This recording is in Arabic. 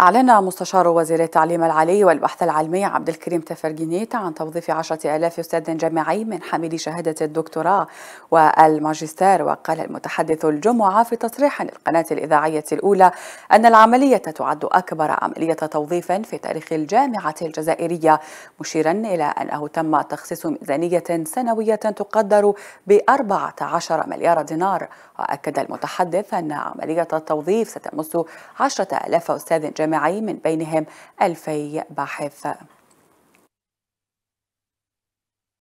أعلن مستشار وزير التعليم العالي والبحث العلمي عبد الكريم تفرجينيت عن توظيف عشرة ألاف أستاذ جامعي من حاملي شهادة الدكتوراه والماجستير وقال المتحدث الجمعة في تصريح للقناة الإذاعية الأولى أن العملية تعد أكبر عملية توظيف في تاريخ الجامعة الجزائرية مشيرا إلى أنه تم تخصيص ميزانية سنوية تقدر ب 14 مليار دينار وأكد المتحدث أن عملية التوظيف ستمس عشرة ألاف أستاذ جامعي جامعي من بينهم 2000 باحث